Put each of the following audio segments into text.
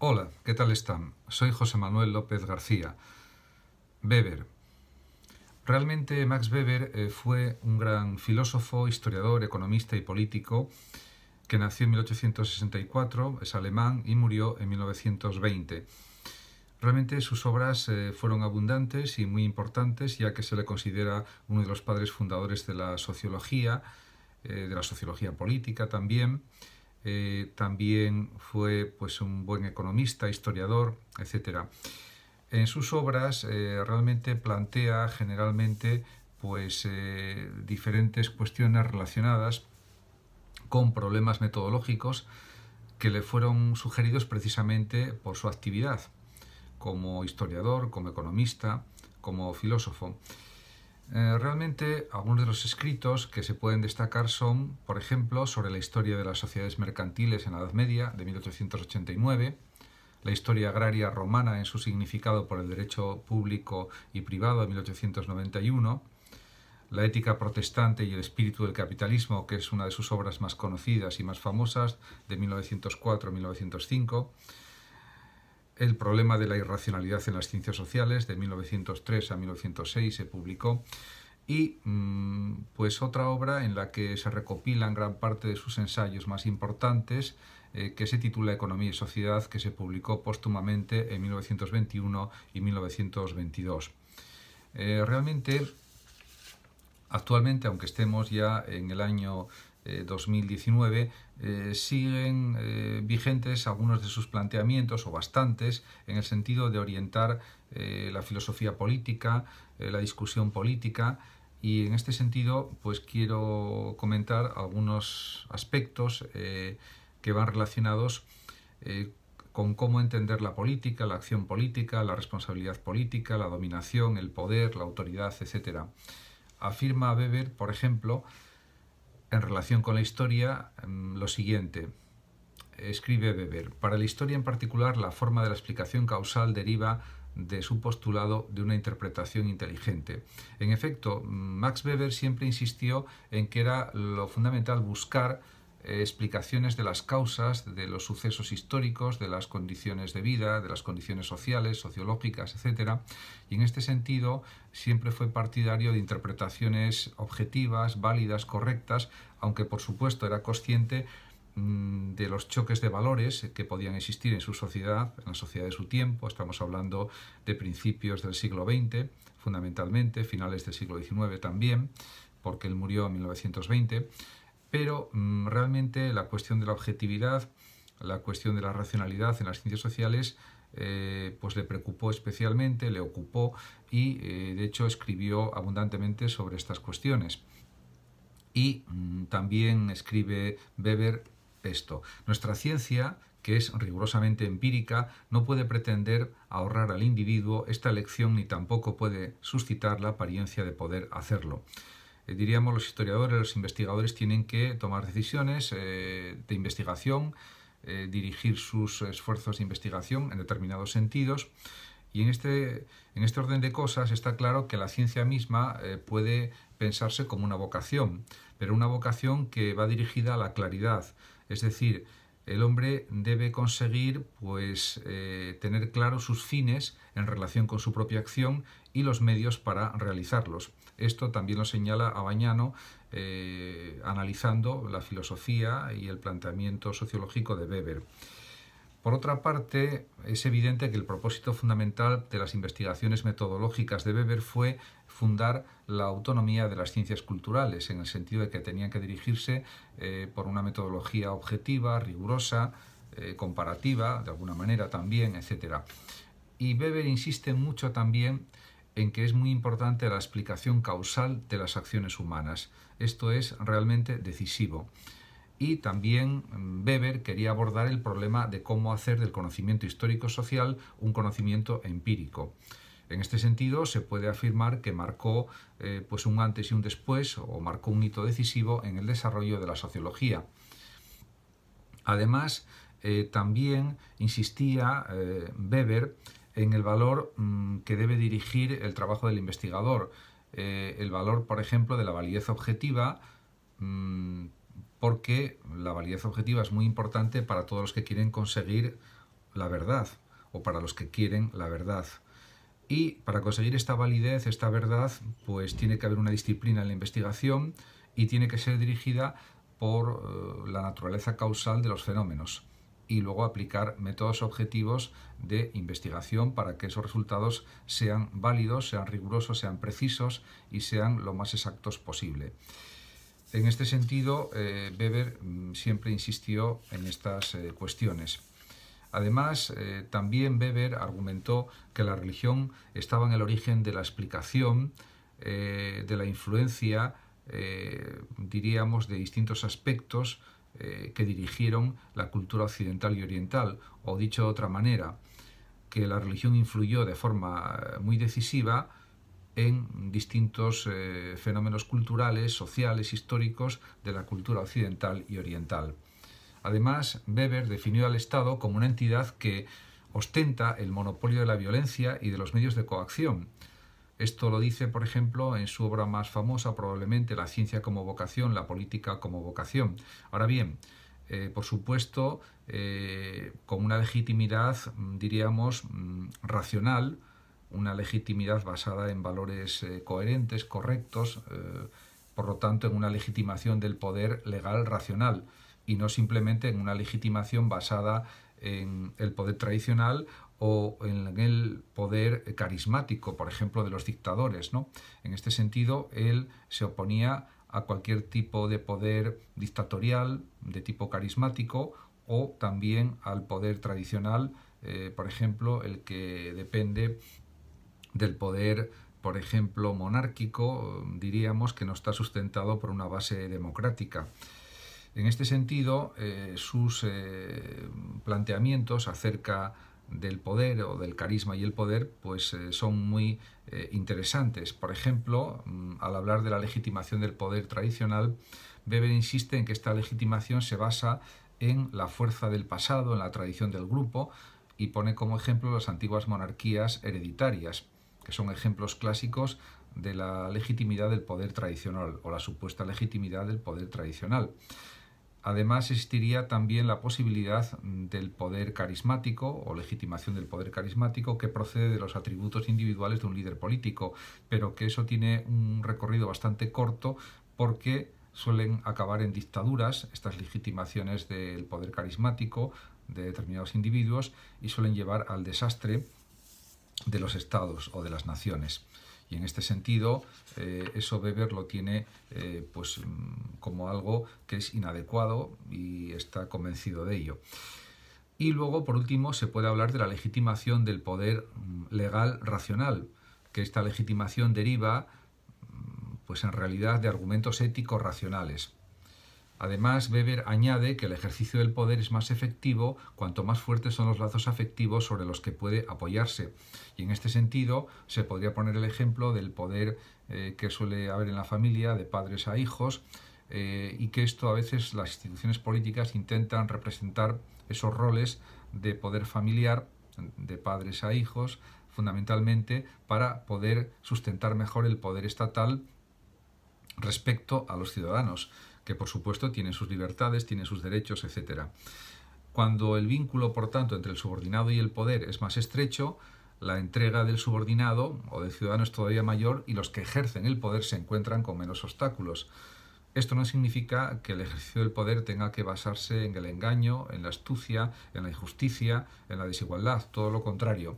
Hola, ¿qué tal están? Soy José Manuel López García. Weber. Realmente Max Weber eh, fue un gran filósofo, historiador, economista y político que nació en 1864, es alemán y murió en 1920. Realmente sus obras eh, fueron abundantes y muy importantes ya que se le considera uno de los padres fundadores de la sociología, eh, de la sociología política también eh, también fue pues, un buen economista, historiador, etc. En sus obras eh, realmente plantea generalmente pues, eh, diferentes cuestiones relacionadas con problemas metodológicos que le fueron sugeridos precisamente por su actividad como historiador, como economista, como filósofo. Eh, realmente algunos de los escritos que se pueden destacar son, por ejemplo, sobre la historia de las sociedades mercantiles en la Edad Media de 1889, la historia agraria romana en su significado por el derecho público y privado de 1891, la ética protestante y el espíritu del capitalismo, que es una de sus obras más conocidas y más famosas, de 1904-1905, el problema de la irracionalidad en las ciencias sociales, de 1903 a 1906 se publicó, y mm, pues otra obra en la que se recopilan gran parte de sus ensayos más importantes, eh, que se titula Economía y Sociedad, que se publicó póstumamente en 1921 y 1922. Eh, realmente, actualmente, aunque estemos ya en el año 2019 eh, eh, siguen eh, vigentes algunos de sus planteamientos o bastantes en el sentido de orientar la filosofía política, la discusión política y en este sentido pues quiero comentar algunos aspectos que van relacionados con cómo entender la política, la acción política, la responsabilidad política, la dominación, el poder, la autoridad, etc. Afirma Weber, por ejemplo, en relación con la historia em, lo siguiente. Escribe Weber, para la historia en particular la forma de la explicación causal deriva de su postulado de una interpretación inteligente. En efecto, Max Weber siempre insistió en que era lo fundamental buscar eh, explicaciones de las causas, de los sucesos históricos, de las condiciones de vida, de las condiciones sociales, sociológicas, etc. Y en este sentido siempre fue partidario de interpretaciones objetivas, válidas, correctas, aunque por supuesto era consciente mm, de los choques de valores que podían existir en su sociedad, en la sociedad de su tiempo, estamos hablando de principios del siglo XX, fundamentalmente, finales del siglo XIX también, porque él murió en 1920, pero mm, realmente la cuestión de la objetividad, la cuestión de la racionalidad en las ciencias sociales, eh, pues le preocupó especialmente, le ocupó y eh, de hecho escribió abundantemente sobre estas cuestiones. Y mm, también escribe Weber esto, nuestra ciencia que es rigurosamente empírica, no puede pretender ahorrar al individuo esta elección ni tampoco puede suscitar la apariencia de poder hacerlo. Eh, diríamos los historiadores, los investigadores tienen que tomar decisiones eh, de investigación, eh, dirigir sus esfuerzos de investigación en determinados sentidos. Y en este, en este orden de cosas está claro que la ciencia misma puede pensarse como una vocación, pero una vocación que va dirigida a la claridad. Es decir, el hombre debe conseguir pues tener claros sus fines en relación con su propia acción y los medios para realizarlos. Esto también lo señala Abañano eh, analizando la filosofía y el planteamiento sociológico de Weber. Por otra parte, es evidente que el propósito fundamental de las investigaciones metodológicas de Weber fue fundar la autonomía de las ciencias culturales, en el sentido de que tenían que dirigirse eh, por una metodología objetiva, rigurosa, eh, comparativa, de alguna manera también, etc. Y Weber insiste mucho también en que es muy importante la explicación causal de las acciones humanas. Esto es realmente decisivo. Y también mm, Weber quería abordar el problema de cómo hacer del conocimiento histórico-social un conocimiento empírico. En este sentido, se puede afirmar que marcó eh, pues un antes y un después, o marcó un hito decisivo en el desarrollo de la sociología. Además, eh, también insistía eh, Weber en el valor mm, que debe dirigir el trabajo del investigador. Eh, el valor, por ejemplo, de la validez objetiva, mm, porque la validez objetiva es muy importante para todos los que quieren conseguir la verdad o para los que quieren la verdad. Y para conseguir esta validez, esta verdad, pues tiene que haber una disciplina en la investigación y tiene que ser dirigida por eh, la naturaleza causal de los fenómenos y luego aplicar métodos objetivos de investigación para que esos resultados sean válidos, sean rigurosos, sean precisos y sean lo más exactos posible. En este sentido, eh, Weber mm, siempre insistió en estas eh, cuestiones. Además, eh, también Weber argumentó que la religión estaba en el origen de la explicación, de la influencia, diríamos, de distintos aspectos eh, que dirigieron la cultura occidental y oriental, o dicho de otra manera, que la religión influyó de forma eh, muy decisiva en distintos eh, fenómenos culturales, sociales, históricos de la cultura occidental y oriental. Además, Weber definió al Estado como una entidad que ostenta el monopolio de la violencia y de los medios de coacción, esto lo dice, por ejemplo, en su obra más famosa, probablemente, La ciencia como vocación, la política como vocación. Ahora bien, eh, por supuesto, eh, con una legitimidad, mm, diríamos, mm, racional, una legitimidad basada en valores eh, coherentes, correctos, por lo tanto, en una legitimación del poder legal racional y no simplemente en una legitimación basada en el poder tradicional o en el poder carismático, por ejemplo, de los dictadores. En este sentido, él se oponía a cualquier tipo de poder dictatorial de tipo carismático o también al poder tradicional, eh, por ejemplo, el que depende del poder, por ejemplo, monárquico, diríamos que no está sustentado por una base democrática. En este sentido, eh, sus eh, planteamientos acerca del poder o del carisma y el poder pues eh, son muy eh, interesantes. Por ejemplo, mm, al hablar de la legitimación del poder tradicional, Weber insiste en que esta legitimación se basa en la fuerza del pasado, en la tradición del grupo y pone como ejemplo las antiguas monarquías hereditarias, que son ejemplos clásicos de la legitimidad del poder tradicional o la supuesta legitimidad del poder tradicional. Además, existiría también la posibilidad mm, del poder carismático o legitimación del poder carismático que procede de los atributos individuales de un líder político, pero que eso tiene un recorrido bastante corto porque suelen acabar en dictaduras estas legitimaciones del poder carismático de determinados individuos y suelen llevar al desastre de los estados o de las naciones. Y en este sentido, eh, eso Weber lo tiene eh, pues, mm, como algo que es inadecuado y está convencido de ello. Y luego, por último, se puede hablar de la legitimación del poder mm, legal racional, que esta legitimación deriva mm, pues en realidad de argumentos éticos racionales. Además, Weber añade que el ejercicio del poder es más efectivo cuanto más fuertes son los lazos afectivos sobre los que puede apoyarse. Y en este sentido, se podría poner el ejemplo del poder eh, que suele haber en la familia, de padres a hijos, eh, y que esto a veces las instituciones políticas intentan representar esos roles de poder familiar, de padres a hijos, fundamentalmente para poder sustentar mejor el poder estatal respecto a los ciudadanos que por supuesto tiene sus libertades, tiene sus derechos, etc. Cuando el vínculo, por tanto, entre el subordinado y el poder es más estrecho, la entrega del subordinado o del ciudadano es todavía mayor y los que ejercen el poder se encuentran con menos obstáculos. Esto no significa que el ejercicio del poder tenga que basarse en el engaño, en la astucia, en la injusticia, en la desigualdad, todo lo contrario.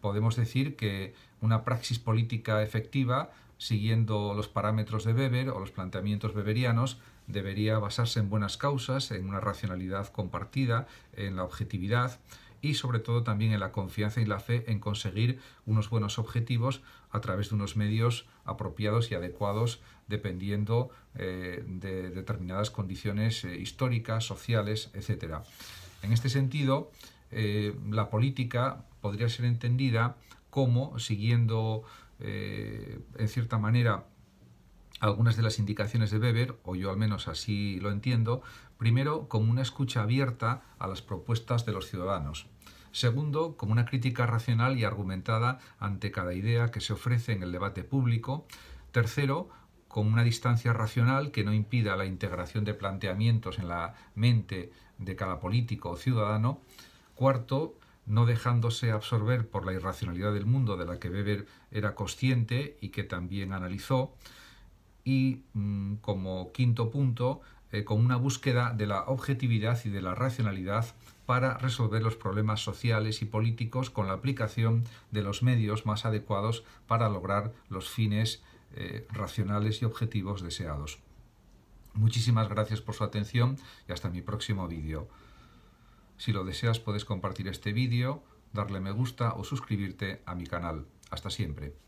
Podemos decir que una praxis política efectiva, siguiendo los parámetros de Weber o los planteamientos weberianos, debería basarse en buenas causas, en una racionalidad compartida, en la objetividad y sobre todo también en la confianza y la fe en conseguir unos buenos objetivos a través de unos medios apropiados y adecuados dependiendo eh, de determinadas condiciones eh, históricas, sociales, etc. En este sentido, eh, la política podría ser entendida como, siguiendo en cierta manera algunas de las indicaciones de Weber, o yo al menos así lo entiendo, primero como una escucha abierta a las propuestas de los ciudadanos. Segundo, como una crítica racional y argumentada ante cada idea que se ofrece en el debate público. Tercero, como una distancia racional que no impida la integración de planteamientos en la mente de cada político o ciudadano. Cuarto, no dejándose absorber por la irracionalidad del mundo de la que Weber era consciente y que también analizó y mm, como quinto punto, eh, con una búsqueda de la objetividad y de la racionalidad para resolver los problemas sociales y políticos con la aplicación de los medios más adecuados para lograr los fines eh, racionales y objetivos deseados. Muchísimas gracias por su atención y hasta mi próximo vídeo. Si lo deseas puedes compartir este vídeo, darle me gusta o suscribirte a mi canal. Hasta siempre.